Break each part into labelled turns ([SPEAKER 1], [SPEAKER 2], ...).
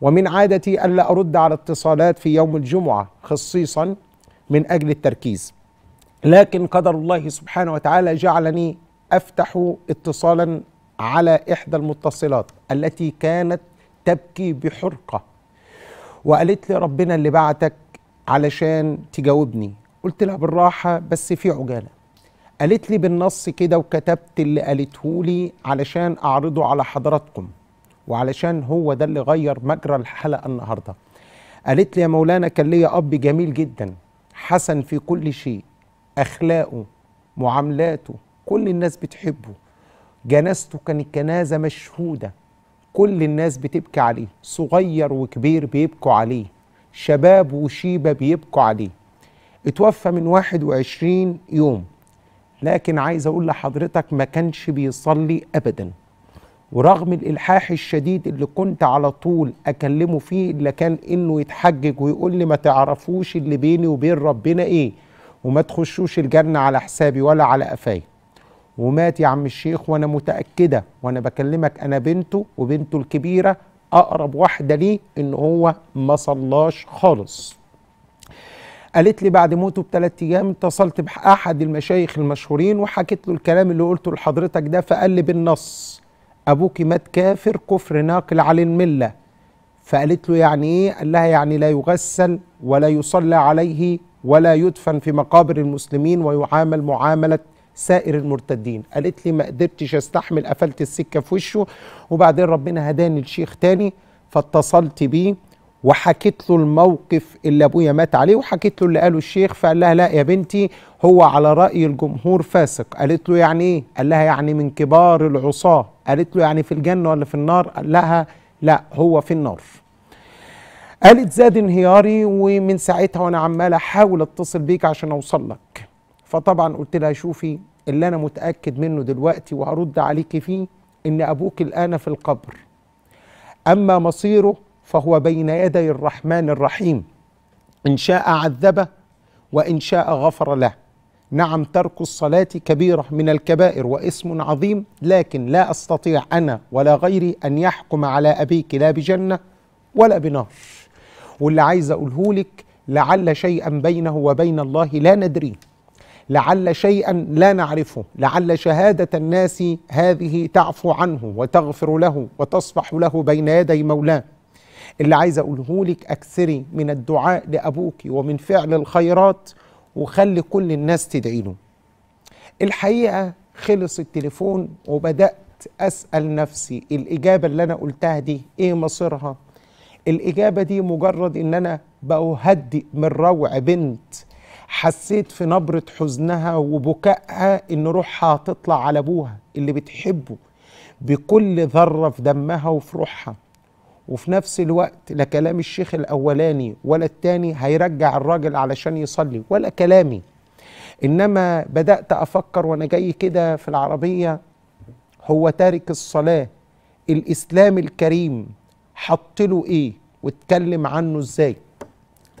[SPEAKER 1] ومن عادتي ألا أرد على اتصالات في يوم الجمعة خصيصا من أجل التركيز لكن قدر الله سبحانه وتعالى جعلني أفتح اتصالا على إحدى المتصلات التي كانت تبكي بحرقة وقالت لي ربنا اللي بعتك علشان تجاوبني قلت لها بالراحة بس في عجالة قالت لي بالنص كده وكتبت اللي قالته لي علشان أعرضه على حضراتكم وعلشان هو ده اللي غير مجرى الحلقه النهارده قالت لي يا مولانا كان ليا اب جميل جدا حسن في كل شيء اخلاقه معاملاته كل الناس بتحبه جنازته كانت جنازه مشهوده كل الناس بتبكي عليه صغير وكبير بيبكوا عليه شباب وشيبه بيبكوا عليه اتوفى من 21 يوم لكن عايز اقول لحضرتك ما كانش بيصلي ابدا ورغم الالحاح الشديد اللي كنت على طول اكلمه فيه الا كان انه يتحجج ويقول لي ما تعرفوش اللي بيني وبين ربنا ايه وما تخشوش الجنه على حسابي ولا على قفاي ومات يا عم الشيخ وانا متاكده وانا بكلمك انا بنته وبنته الكبيره اقرب واحده ليه ان هو ما صلاش خالص قالت لي بعد موته بثلاث ايام اتصلت باحد المشايخ المشهورين وحكيت له الكلام اللي قلته لحضرتك ده فقال لي بالنص أبوك مات كافر كفر ناقل عن الملة فقالت له يعني إيه قال لها يعني لا يغسل ولا يصلى عليه ولا يدفن في مقابر المسلمين ويعامل معاملة سائر المرتدين قالت لي ما قدرتش استحمل قفلت السكة في وشه وبعدين ربنا هداني الشيخ تاني فاتصلت بيه وحكيت له الموقف اللي ابويا مات عليه وحكيت له اللي قاله الشيخ فقال لها لا يا بنتي هو على راي الجمهور فاسق قالت له يعني ايه قال لها يعني من كبار العصاه قالت له يعني في الجنه ولا في النار قال لها لا هو في النار قالت زاد انهياري ومن ساعتها وانا عمال احاول اتصل بيك عشان اوصل لك فطبعا قلت لها شوفي اللي انا متاكد منه دلوقتي وهرد عليكي فيه ان ابوك الان في القبر اما مصيره فهو بين يدي الرحمن الرحيم ان شاء عذبه وان شاء غفر له نعم ترك الصلاه كبيره من الكبائر واسم عظيم لكن لا استطيع انا ولا غيري ان يحكم على ابيك لا بجنه ولا بنار واللي عايز اقوله لك لعل شيئا بينه وبين الله لا ندريه لعل شيئا لا نعرفه لعل شهاده الناس هذه تعفو عنه وتغفر له وتصفح له بين يدي مولاه اللي عايز اقوله لك اكثري من الدعاء لابوك ومن فعل الخيرات وخلي كل الناس تدعي له الحقيقه خلص التليفون وبدات اسال نفسي الاجابه اللي انا قلتها دي ايه مصيرها الاجابه دي مجرد ان انا بهدئ من روع بنت حسيت في نبرة حزنها وبكائها إن روحها هتطلع على أبوها اللي بتحبه بكل ذرة في دمها وفي روحها وفي نفس الوقت لا كلام الشيخ الاولاني ولا الثاني هيرجع الراجل علشان يصلي ولا كلامي انما بدات افكر وانا جاي كده في العربيه هو تارك الصلاه الاسلام الكريم حط له ايه واتكلم عنه ازاي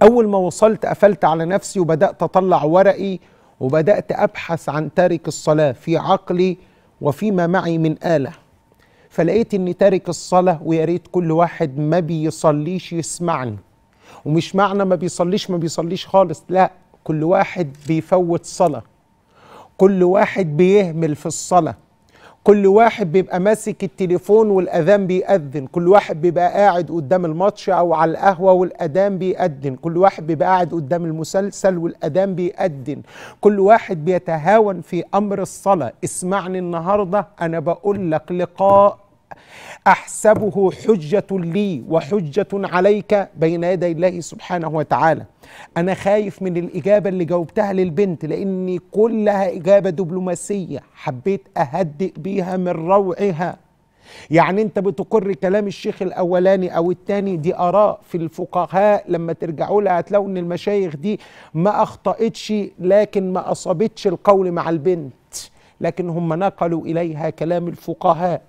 [SPEAKER 1] اول ما وصلت قفلت على نفسي وبدات اطلع ورقي وبدات ابحث عن تارك الصلاه في عقلي وفيما معي من اله فلقيت اني تارك الصلاه ويا ريت كل واحد ما بيصليش يسمعني ومش معنى ما بيصليش ما بيصليش خالص لا كل واحد بيفوت صلاه كل واحد بيهمل في الصلاه كل واحد بيبقى ماسك التليفون والاذان بيأذن كل واحد بيبقى قاعد قدام الماتش او على القهوه والاذان بيأذن كل واحد بيبقى قاعد قدام المسلسل والاذان بيأذن كل واحد بيتهاون في امر الصلاه اسمعني النهارده انا بقول لك لقاء أحسبه حجة لي وحجة عليك بين يدي الله سبحانه وتعالى أنا خايف من الإجابة اللي جاوبتها للبنت لأني كلها إجابة دبلوماسية حبيت أهدئ بيها من روعها يعني انت بتقر كلام الشيخ الاولاني او الثاني دي اراء في الفقهاء لما ترجعوا لها هتلاقوا ان المشايخ دي ما اخطاتش لكن ما اصابتش القول مع البنت لكن هم نقلوا اليها كلام الفقهاء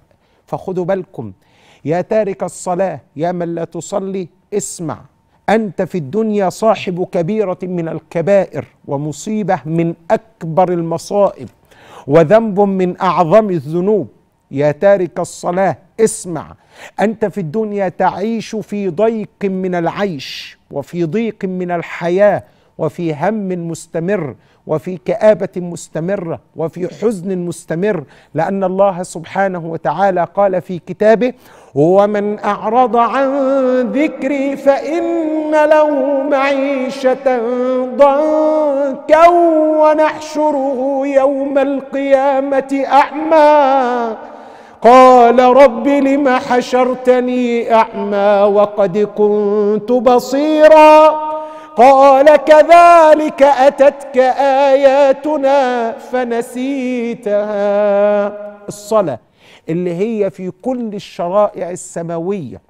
[SPEAKER 1] فخذوا بالكم يا تارك الصلاة يا من لا تصلي اسمع أنت في الدنيا صاحب كبيرة من الكبائر ومصيبة من أكبر المصائب وذنب من أعظم الذنوب يا تارك الصلاة اسمع أنت في الدنيا تعيش في ضيق من العيش وفي ضيق من الحياة وفي هم مستمر وفي كآبة مستمرة وفي حزن مستمر لأن الله سبحانه وتعالى قال في كتابه ومن أعرض عن ذكري فإن له معيشة ضنكا ونحشره يوم القيامة أعمى قال رب لم حشرتني أعمى وقد كنت بصيراً قال كذلك أتتك آياتنا فنسيتها الصلاة اللي هي في كل الشرائع السماوية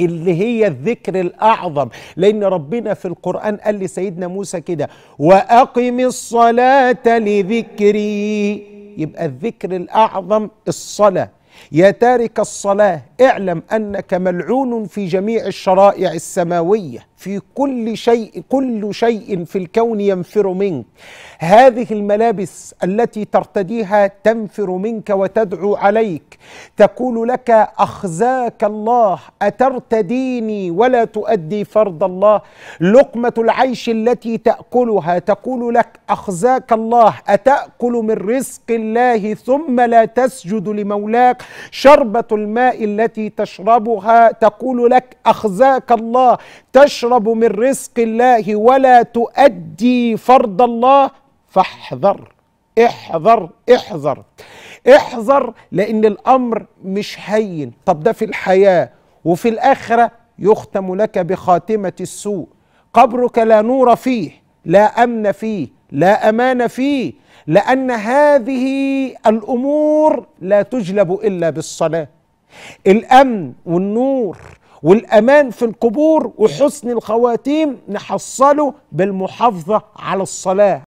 [SPEAKER 1] اللي هي الذكر الأعظم لأن ربنا في القرآن قال لسيدنا موسى كده وأقم الصلاة لذكري يبقى الذكر الأعظم الصلاة يا تارك الصلاة اعلم أنك ملعون في جميع الشرائع السماوية في كل شيء كل شيء في الكون ينفر منك هذه الملابس التي ترتديها تنفر منك وتدعو عليك تقول لك أخزاك الله أترتديني ولا تؤدي فرض الله لقمة العيش التي تأكلها تقول لك أخزاك الله أتأكل من رزق الله ثم لا تسجد لمولاك شربة الماء التي تشربها تقول لك أخزاك الله تشرب من رزق الله ولا تؤدي فرض الله فاحذر احذر احذر احذر لأن الأمر مش هين طب ده في الحياة وفي الآخرة يختم لك بخاتمة السوء قبرك لا نور فيه لا أمن فيه لا امان فيه لان هذه الامور لا تجلب الا بالصلاه الامن والنور والامان في القبور وحسن الخواتيم نحصله بالمحافظه على الصلاه